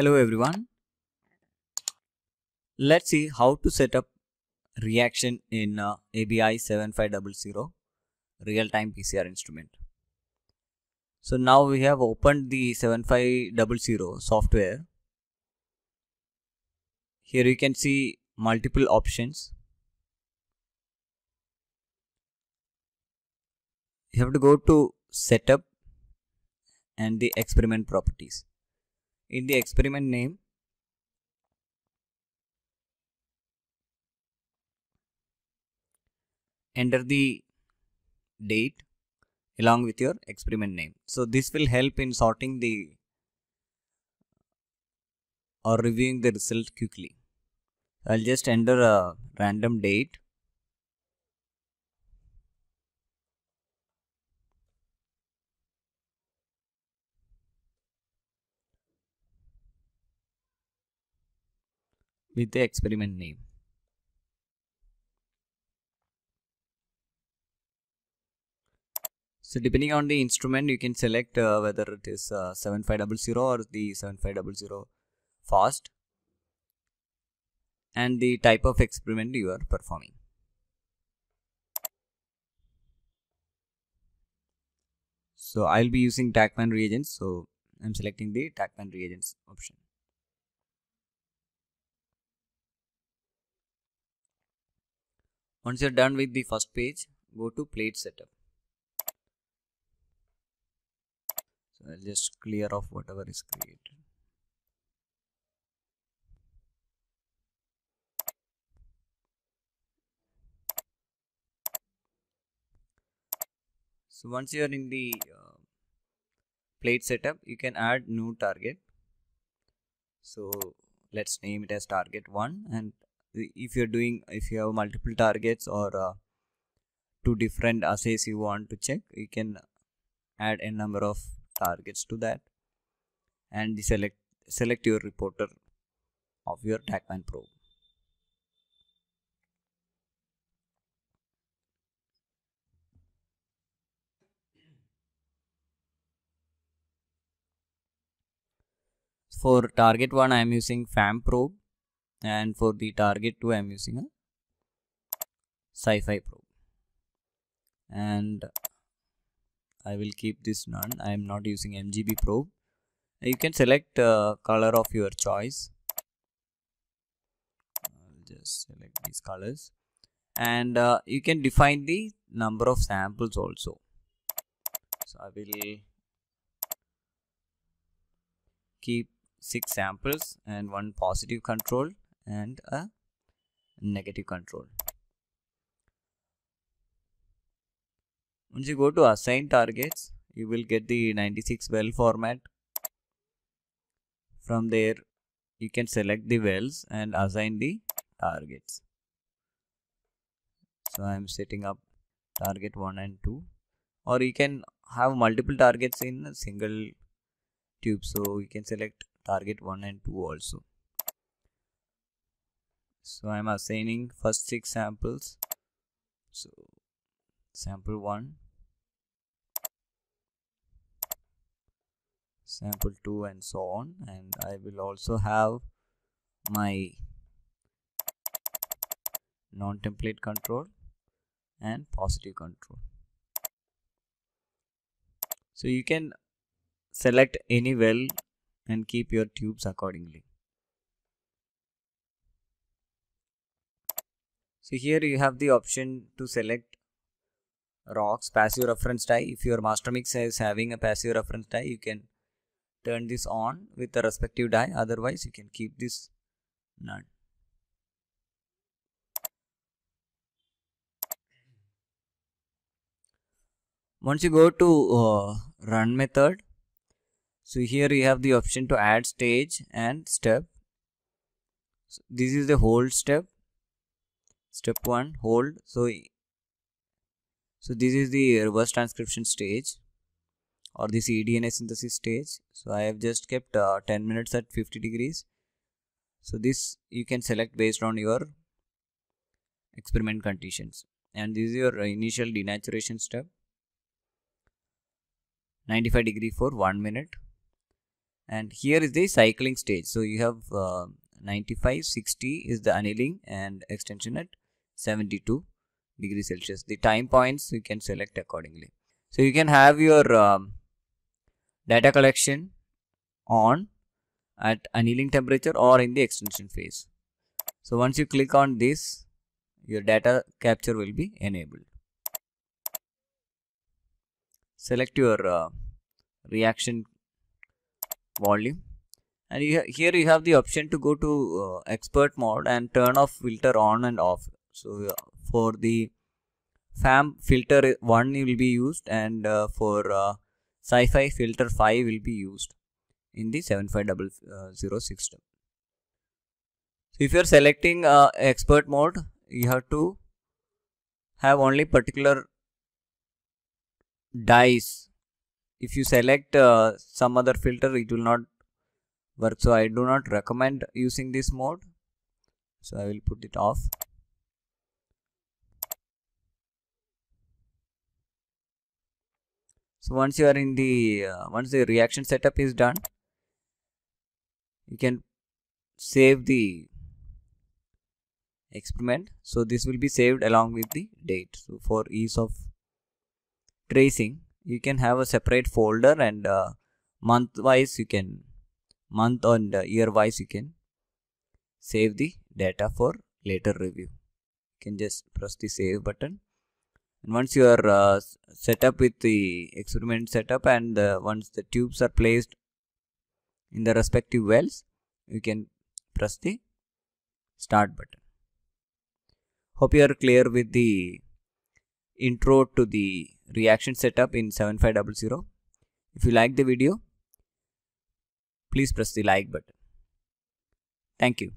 Hello everyone. Let's see how to set up reaction in uh, ABI 7500 real-time PCR instrument. So now we have opened the 7500 software. Here you can see multiple options. You have to go to setup and the experiment properties in the experiment name enter the date along with your experiment name so this will help in sorting the or reviewing the result quickly i'll just enter a random date with the experiment name. So depending on the instrument, you can select uh, whether it is uh, 7500 or the 7500 fast and the type of experiment you are performing. So I'll be using TACMAN reagents. So I'm selecting the TACMAN reagents option. Once you're done with the first page, go to plate setup. So I'll just clear off whatever is created. So once you are in the uh, plate setup, you can add new target. So let's name it as target 1 and if you're doing if you have multiple targets or uh, two different assays you want to check you can add a number of targets to that and select select your reporter of your TACMAN probe for target one I am using FAM probe and for the target 2 I am using a sci-fi probe and I will keep this none I am not using MGB probe you can select uh, color of your choice I'll just select these colors and uh, you can define the number of samples also so I will keep six samples and one positive control and a negative control. Once you go to assign targets, you will get the 96 well format. From there, you can select the wells and assign the targets. So I am setting up target 1 and 2 or you can have multiple targets in a single tube. So you can select target 1 and 2 also so i'm assigning first six samples so sample 1 sample 2 and so on and i will also have my non-template control and positive control so you can select any well and keep your tubes accordingly So here you have the option to select rocks passive reference die. If your master mix is having a passive reference die, you can turn this on with the respective die. Otherwise, you can keep this none. Once you go to uh, run method, so here you have the option to add stage and step. So this is the hold step step 1 hold so so this is the reverse transcription stage or the cDNA synthesis stage so I have just kept uh, 10 minutes at 50 degrees so this you can select based on your experiment conditions and this is your initial denaturation step 95 degree for 1 minute and here is the cycling stage so you have uh, 95 60 is the annealing and extension at 72 degrees Celsius. The time points you can select accordingly. So you can have your um, data collection on at annealing temperature or in the extension phase. So once you click on this, your data capture will be enabled. Select your uh, reaction volume and you here you have the option to go to uh, expert mode and turn off filter on and off so uh, for the fam filter uh, 1 will be used and uh, for uh, sci-fi filter 5 will be used in the 75006 uh, system so if you are selecting uh, expert mode you have to have only particular dies. if you select uh, some other filter it will not work so i do not recommend using this mode so i will put it off so once you are in the uh, once the reaction setup is done you can save the experiment so this will be saved along with the date so for ease of tracing you can have a separate folder and uh, month wise you can month and uh, year wise you can save the data for later review you can just press the save button and once you are uh, set up with the experiment setup and uh, once the tubes are placed in the respective wells you can press the start button hope you are clear with the intro to the reaction setup in 7500 if you like the video please press the like button thank you